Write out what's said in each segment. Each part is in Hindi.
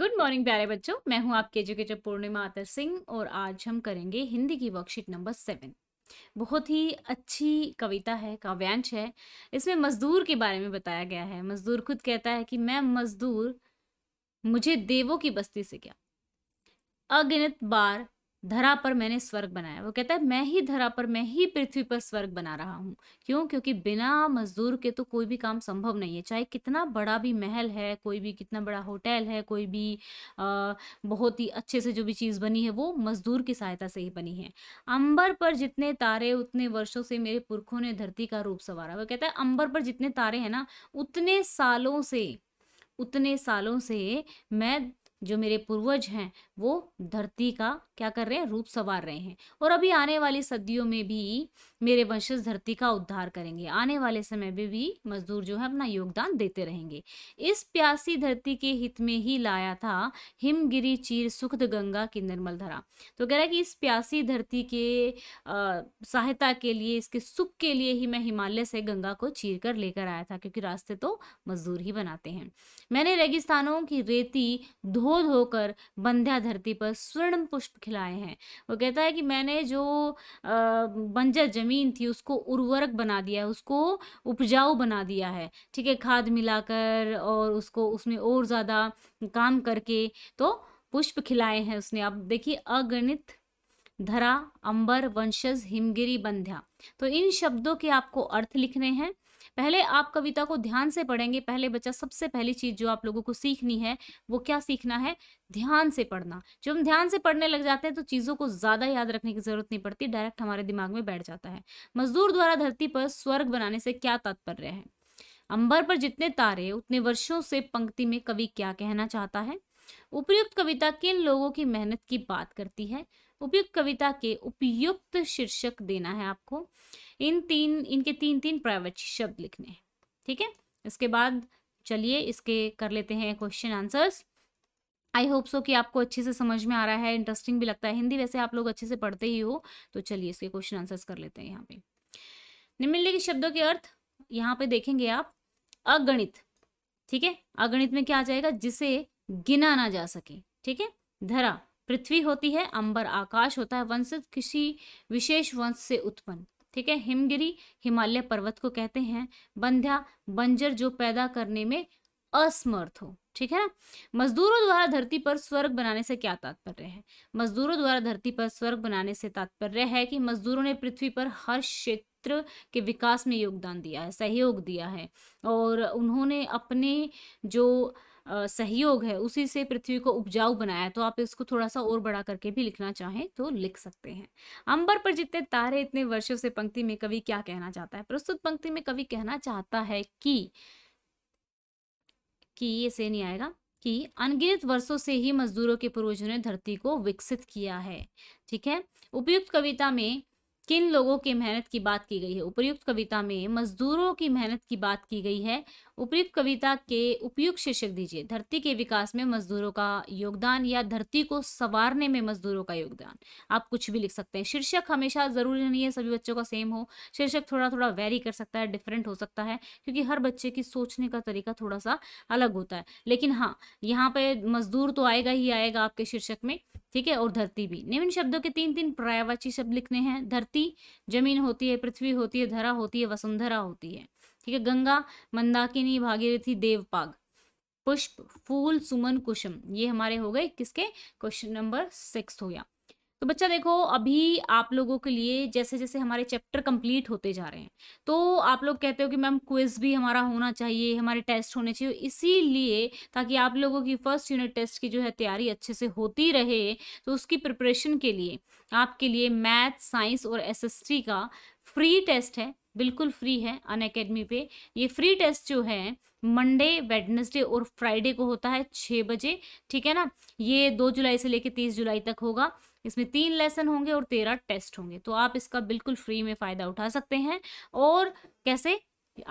गुड मॉर्निंग प्यारे बच्चों मैं हूं आपके एजुकेटर पूर्णिमा आतर सिंह और आज हम करेंगे हिंदी की वर्कशीट नंबर सेवन बहुत ही अच्छी कविता है काव्यांश है इसमें मजदूर के बारे में बताया गया है मजदूर खुद कहता है कि मैं मजदूर मुझे देवों की बस्ती से क्या अगिनत बार धरा पर मैंने स्वर्ग बनाया वो कहता है मैं ही धरा पर मैं ही पृथ्वी पर स्वर्ग बना रहा हूँ क्यों क्योंकि बिना मजदूर के तो कोई भी काम संभव नहीं है चाहे कितना बड़ा भी महल है कोई भी कितना बड़ा होटल है कोई भी आ, बहुत ही अच्छे से जो भी चीज़ बनी है वो मजदूर की सहायता से ही बनी है अंबर पर जितने तारे उतने वर्षों से मेरे पुरखों ने धरती का रूप संवारा वो कहता है अंबर पर जितने तारे हैं ना उतने सालों से उतने सालों से मैं जो मेरे पूर्वज हैं वो धरती का क्या कर रहे हैं रूप सवार रहे हैं और अभी आने वाली सदियों में भी मेरे वंशज धरती का उद्धार करेंगे आने वाले समय में भी, भी मजदूर जो है अपना योगदान देते रहेंगे इस प्यासी धरती के हित में ही लाया था हिमगिरी चीर सुखद गंगा की निर्मल धरा तो कह रहा है कि इस प्यासी धरती के सहायता के लिए इसके सुख के लिए ही मैं हिमालय से गंगा को चीर कर लेकर आया था क्योंकि रास्ते तो मजदूर ही बनाते हैं मैंने रेगिस्तानों की रेती धो धोकर बंध्या धरती पर स्वर्ण पुष्प खिलाए हैं वो कहता है कि मैंने जो बंजर ज़मीन थी उसको उर्वरक बना दिया है उसको उपजाऊ बना दिया है ठीक है खाद मिलाकर और उसको उसमें और ज़्यादा काम करके तो पुष्प खिलाए हैं उसने अब देखिए अगणित धरा अंबर वंशज हिमगिरी बंध्या तो इन शब्दों के आपको अर्थ लिखने हैं पहले आप कविता को ध्यान से पढ़ेंगे पहले बच्चा सबसे पहली चीज़ जो आप लोगों को सीखनी है वो क्या सीखना है ध्यान से पढ़ना जब हम ध्यान से पढ़ने लग जाते हैं तो चीज़ों को ज़्यादा याद रखने की ज़रूरत नहीं पड़ती डायरेक्ट हमारे दिमाग में बैठ जाता है मजदूर द्वारा धरती पर स्वर्ग बनाने से क्या तात्पर्य है अंबर पर जितने तारे उतने वर्षों से पंक्ति में कवि क्या कहना चाहता है उपयुक्त कविता किन लोगों की मेहनत की बात करती है उपयुक्त कविता के उपयुक्त शीर्षक देना है आपको इन तीन इनके तीन तीन प्रायवाची शब्द लिखने हैं ठीक है इसके बाद चलिए इसके कर लेते हैं question answers I hope so कि आपको अच्छे से समझ में आ रहा है इंटरेस्टिंग भी लगता है हिंदी वैसे आप लोग अच्छे से पढ़ते ही हो तो चलिए इसके क्वेश्चन आंसर्स कर लेते हैं यहाँ पे निम्नलिखित शब्दों के अर्थ यहाँ पे देखेंगे आप अगणित ठीक है अगणित में क्या आ जाएगा जिसे गिना ना जा सके ठीक है धरा पृथ्वी होती है अंबर आकाश होता है वंशज किसी विशेष वंश से उत्पन्न ठीक है हिमगिरी हिमालय पर्वत को कहते हैं बंध्या बंजर जो पैदा करने में असमर्थ हो ठीक है ना मजदूरों द्वारा धरती पर स्वर्ग बनाने से क्या तात्पर्य है मजदूरों द्वारा धरती पर स्वर्ग बनाने से तात्पर्य है कि मजदूरों ने पृथ्वी पर हर क्षेत्र के विकास में योगदान दिया है सहयोग दिया है और उन्होंने अपने जो सहयोग है उसी से पृथ्वी को उपजाऊ बनाया तो आप इसको थोड़ा सा और बड़ा करके भी लिखना चाहें तो लिख सकते हैं अंबर पर जितने तारे इतने वर्षों से पंक्ति में कवि क्या कहना चाहता है प्रस्तुत पंक्ति में कवि कहना चाहता है कि कि ये से नहीं आएगा कि अनगिनत वर्षों से ही मजदूरों के पूर्वजों ने धरती को विकसित किया है ठीक है उपयुक्त कविता में किन लोगों की मेहनत की बात की गई है उपयुक्त कविता में मजदूरों की मेहनत की बात की गई है उपयुक्त कविता के उपयुक्त शीर्षक दीजिए धरती के विकास में मजदूरों का योगदान या धरती को संवारने में मजदूरों का योगदान आप कुछ भी लिख सकते हैं शीर्षक हमेशा ज़रूरी नहीं है सभी बच्चों का सेम हो शीर्षक थोड़ा थोड़ा वेरी कर सकता है डिफरेंट हो सकता है क्योंकि हर बच्चे की सोचने का तरीका थोड़ा सा अलग होता है लेकिन हाँ यहाँ पे मजदूर तो आएगा ही आएगा आपके शीर्षक में ठीक है और धरती भी निम्न शब्दों के तीन तीन प्रायवाची शब्द लिखने हैं धरती होती जमीन होती है पृथ्वी होती है धरा होती है वसुंधरा होती है ठीक है गंगा मंदाकिनी भागीरथी देवपाग पुष्प फूल सुमन कुशम ये हमारे हो गए किसके क्वेश्चन नंबर सिक्स हो गया तो बच्चा देखो अभी आप लोगों के लिए जैसे जैसे हमारे चैप्टर कंप्लीट होते जा रहे हैं तो आप लोग कहते हो कि मैम क्विज भी हमारा होना चाहिए हमारे टेस्ट होने चाहिए इसीलिए ताकि आप लोगों की फर्स्ट यूनिट टेस्ट की जो है तैयारी अच्छे से होती रहे तो उसकी प्रिपरेशन के लिए आपके लिए मैथ साइंस और एस का फ्री टेस्ट है बिल्कुल फ्री है अन अकेडमी पे ये फ्री टेस्ट जो है मंडे वेडनेसडे और फ्राइडे को होता है छः बजे ठीक है ना ये दो जुलाई से लेकर तीस जुलाई तक होगा इसमें तीन लेसन होंगे और तेरह टेस्ट होंगे तो आप इसका बिल्कुल फ्री में फ़ायदा उठा सकते हैं और कैसे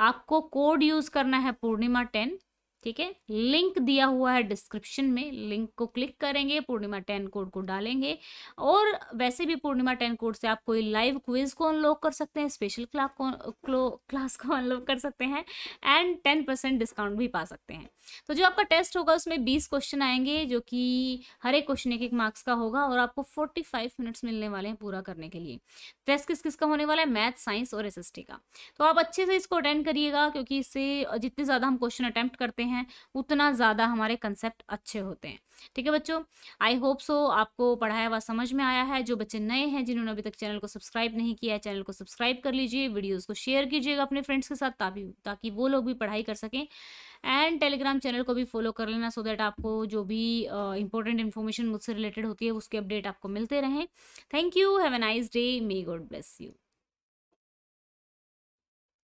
आपको कोड यूज़ करना है पूर्णिमा टेन ठीक है लिंक दिया हुआ है डिस्क्रिप्शन में लिंक को क्लिक करेंगे पूर्णिमा टेन कोड को डालेंगे और वैसे भी पूर्णिमा टेन कोड से आप कोई लाइव क्विज को अनलॉक कर सकते हैं स्पेशल क्लास को क्लास को अनलॉक कर सकते हैं एंड टेन परसेंट डिस्काउंट भी पा सकते हैं तो जो आपका टेस्ट होगा उसमें बीस क्वेश्चन आएंगे जो कि हर एक क्वेश्चन एक एक मार्क्स का होगा और आपको फोर्टी फाइव मिनट्स मिलने वाले हैं पूरा करने के लिए टेस्ट किस किस का होने वाला है मैथ साइंस और एस का तो आप अच्छे से इसको अटेंड करिएगा क्योंकि इससे जितने ज़्यादा हम क्वेश्चन अटैम्प्ट करते हैं हैं उतना ज़्यादा हमारे कंसेप्ट अच्छे होते हैं ठीक है बच्चों आई होप सो आपको पढ़ाया हुआ समझ में आया है जो बच्चे नए हैं जिन्होंने अभी तक चैनल को सब्सक्राइब नहीं किया है चैनल को सब्सक्राइब कर लीजिए वीडियोज़ को शेयर कीजिएगा अपने फ्रेंड्स के साथ ताकि ताकि वो लोग भी पढ़ाई कर सकें एंड टेलीग्राम चैनल को भी फॉलो कर लेना सो देट दैट आपको जो भी इंपॉर्टेंट इन्फॉर्मेशन मुझसे रिलेटेड होती है उसके अपडेट आपको मिलते रहें thank you have a nice day may God bless you